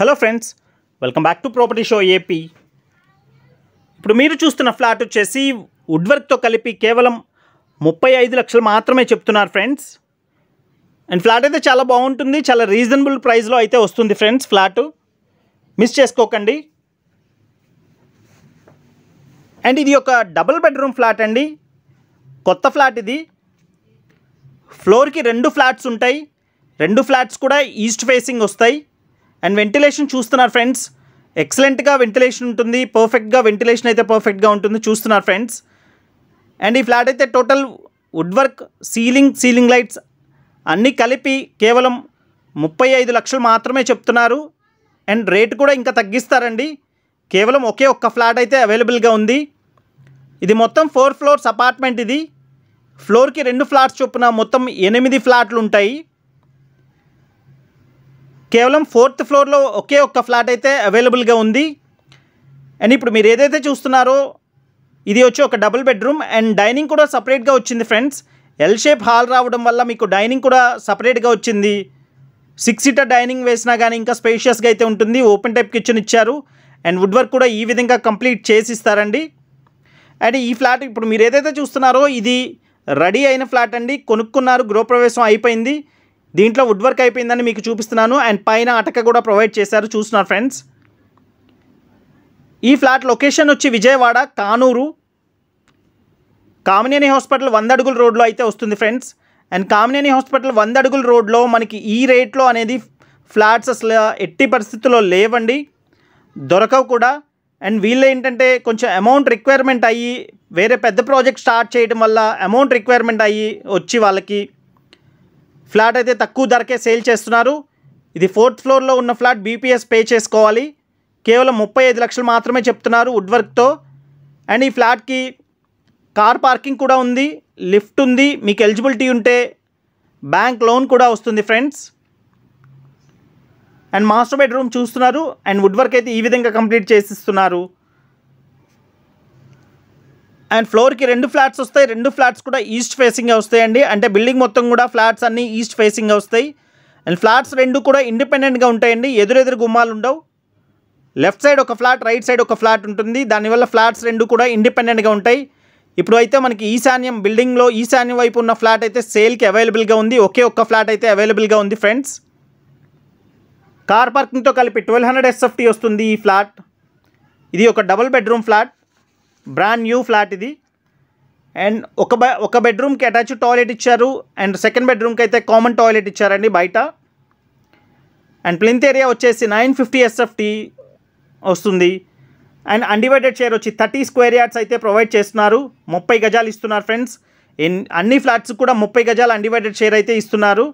hello friends welcome back to property show AP ఇప్పుడు మీరు చూస్తున్న ఫ్లాట్ వచ్చేసి వుడ్వర్క్తో కలిపి కేవలం ముప్పై ఐదు లక్షలు మాత్రమే చెప్తున్నారు ఫ్రెండ్స్ అండ్ ఫ్లాట్ అయితే చాలా బాగుంటుంది చాలా రీజనబుల్ ప్రైస్లో అయితే వస్తుంది ఫ్రెండ్స్ ఫ్లాట్ మిస్ చేసుకోకండి అండ్ ఇది ఒక డబుల్ బెడ్రూమ్ ఫ్లాట్ అండి కొత్త ఫ్లాట్ ఇది ఫ్లోర్కి రెండు ఫ్లాట్స్ ఉంటాయి రెండు ఫ్లాట్స్ కూడా ఈస్ట్ ఫేసింగ్ వస్తాయి అండ్ వెంటిలేషన్ చూస్తున్నారు ఫ్రెండ్స్ ఎక్సలెంట్గా వెంటిలేషన్ ఉంటుంది పర్ఫెక్ట్గా వెంటిలేషన్ అయితే పర్ఫెక్ట్గా ఉంటుంది చూస్తున్నారు ఫ్రెండ్స్ అండ్ ఈ ఫ్లాట్ అయితే total woodwork ceiling ceiling lights అన్నీ కలిపి కేవలం ముప్పై ఐదు లక్షలు మాత్రమే చెప్తున్నారు అండ్ రేట్ కూడా ఇంకా తగ్గిస్తారండి కేవలం ఒకే ఒక్క ఫ్లాట్ అయితే అవైలబుల్గా ఉంది ఇది మొత్తం ఫోర్ ఫ్లోర్స్ అపార్ట్మెంట్ ఇది ఫ్లోర్కి రెండు ఫ్లాట్స్ చొప్పున మొత్తం ఎనిమిది ఫ్లాట్లు ఉంటాయి కేవలం ఫోర్త్ ఫ్లోర్లో ఒకే ఒక్క ఫ్లాట్ అయితే అవైలబుల్గా ఉంది అండ్ ఇప్పుడు మీరు ఏదైతే చూస్తున్నారో ఇది వచ్చి ఒక డబుల్ బెడ్రూమ్ అండ్ డైనింగ్ కూడా సపరేట్గా వచ్చింది ఫ్రెండ్స్ ఎల్ షేప్ హాల్ రావడం వల్ల మీకు డైనింగ్ కూడా సపరేట్గా వచ్చింది సిక్స్ సీటర్ డైనింగ్ వేసినా కానీ ఇంకా స్పేషియస్గా అయితే ఉంటుంది ఓపెన్ టైప్ కిచెన్ ఇచ్చారు అండ్ వుడ్ వర్క్ కూడా ఈ విధంగా కంప్లీట్ చేసి ఇస్తారండి అండ్ ఈ ఫ్లాట్ ఇప్పుడు మీరు ఏదైతే చూస్తున్నారో ఇది రెడీ అయిన ఫ్లాట్ అండి కొనుక్కున్నారు గృహప్రవేశం అయిపోయింది దీంట్లో వుడ్ వర్క్ అయిపోయిందని మీకు చూపిస్తున్నాను అండ్ పైన అటక కూడా ప్రొవైడ్ చేశారు చూస్తున్నారు ఫ్రెండ్స్ ఈ ఫ్లాట్ లొకేషన్ వచ్చి విజయవాడ కానూరు కామినేని హాస్పిటల్ వంద అడుగుల రోడ్లో అయితే వస్తుంది ఫ్రెండ్స్ అండ్ కామినేని హాస్పిటల్ వంద అడుగుల రోడ్లో మనకి ఈ రేట్లో అనేది ఫ్లాట్స్ అసలు ఎట్టి పరిస్థితుల్లో లేవండి దొరకవు కూడా అండ్ వీళ్ళు ఏంటంటే కొంచెం అమౌంట్ రిక్వైర్మెంట్ అయ్యి వేరే పెద్ద ప్రాజెక్ట్ స్టార్ట్ చేయడం వల్ల అమౌంట్ రిక్వైర్మెంట్ అయ్యి వచ్చి వాళ్ళకి ఫ్లాట్ అయితే తక్కువ ధరకే సేల్ చేస్తున్నారు ఇది ఫోర్త్ ఫ్లోర్లో ఉన్న ఫ్లాట్ బీపీఎస్ పే చేసుకోవాలి కేవలం ముప్పై ఐదు లక్షలు మాత్రమే చెప్తున్నారు వుడ్ వర్క్తో అండ్ ఈ ఫ్లాట్కి కార్ పార్కింగ్ కూడా ఉంది లిఫ్ట్ ఉంది మీకు ఎలిజిబిలిటీ ఉంటే బ్యాంక్ లోన్ కూడా వస్తుంది ఫ్రెండ్స్ అండ్ మాస్టర్ బెడ్రూమ్ చూస్తున్నారు అండ్ వుడ్ వర్క్ అయితే ఈ విధంగా కంప్లీట్ చేసిస్తున్నారు అండ్ ఫ్లోర్కి రెండు ఫ్లాట్స్ వస్తాయి రెండు ఫ్లాట్స్ కూడా ఈస్ట్ ఫేసింగ్ వస్తాయండి అంటే బిల్డింగ్ మొత్తం కూడా ఫ్లాట్స్ అన్నీ ఈస్ట్ ఫేసింగ్ వస్తాయి అండ్ ఫ్లాట్స్ రెండు కూడా ఇండిపెండెంట్గా ఉంటాయండి ఎదురెదురు గుమ్మాలు ఉండవు లెఫ్ట్ సైడ్ ఒక ఫ్లాట్ రైట్ సైడ్ ఒక ఫ్లాట్ ఉంటుంది దానివల్ల ఫ్లాట్స్ రెండు కూడా ఇండిపెండెంట్గా ఉంటాయి ఇప్పుడు అయితే మనకి ఈశాన్యం బిల్డింగ్లో ఈశాన్యం వైపు ఉన్న ఫ్లాట్ అయితే సేల్కి అవైలబుల్గా ఉంది ఒకే ఒక్క ఫ్లాట్ అయితే అవైలబుల్గా ఉంది ఫ్రెండ్స్ కార్ పార్కింగ్తో కలిపి ట్వెల్వ్ హండ్రెడ్ ఎస్ఎఫ్టీ వస్తుంది ఈ ఫ్లాట్ ఇది ఒక double bedroom flat brand new flat ఇది అండ్ ఒక బె ఒక బెడ్రూమ్కి అటాచ్ టాయిలెట్ ఇచ్చారు అండ్ సెకండ్ బెడ్రూమ్కి అయితే కామన్ టాయిలెట్ ఇచ్చారండి బయట అండ్ ప్లింత్ ఏరియా వచ్చేసి నైన్ ఫిఫ్టీ ఎస్ఎఫ్టీ వస్తుంది అండ్ అన్డివైడెడ్ షేర్ వచ్చి థర్టీ స్క్వేర్ యార్డ్స్ అయితే ప్రొవైడ్ చేస్తున్నారు ముప్పై గజాలు ఇస్తున్నారు ఫ్రెండ్స్ అన్ని ఫ్లాట్స్ కూడా ముప్పై గజాలు అన్డివైడెడ్ షేర్ అయితే ఇస్తున్నారు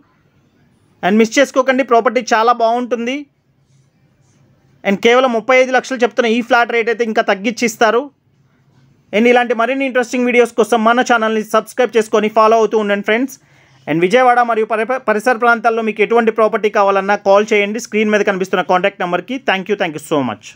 అండ్ మిస్ చేసుకోకండి ప్రాపర్టీ చాలా బాగుంటుంది అండ్ కేవలం ముప్పై ఐదు లక్షలు చెప్తున్న ఈ ఫ్లాట్ రేట్ అయితే ఇంకా తగ్గించి ఇస్తారు అండ్ ఇలాంటి మరిన్ని ఇంట్రెస్టింగ్ వీడియోస్ కోసం మన ఛానల్ని సబ్స్క్రైబ్ చేసుకొని ఫాలో అవుతూ ఉండండి ఫ్రెండ్స్ అండ్ విజయవాడ మరియు పరిసర ప్రాంతాల్లో మీకు ఎటువంటి ప్రాపర్టీ కావాలన్నా కాల్ చేయండి స్క్రీన్ మీద కనిపిస్తున్న కాంటాక్ట్ నెంబర్కి థ్యాంక్ యూ సో మచ్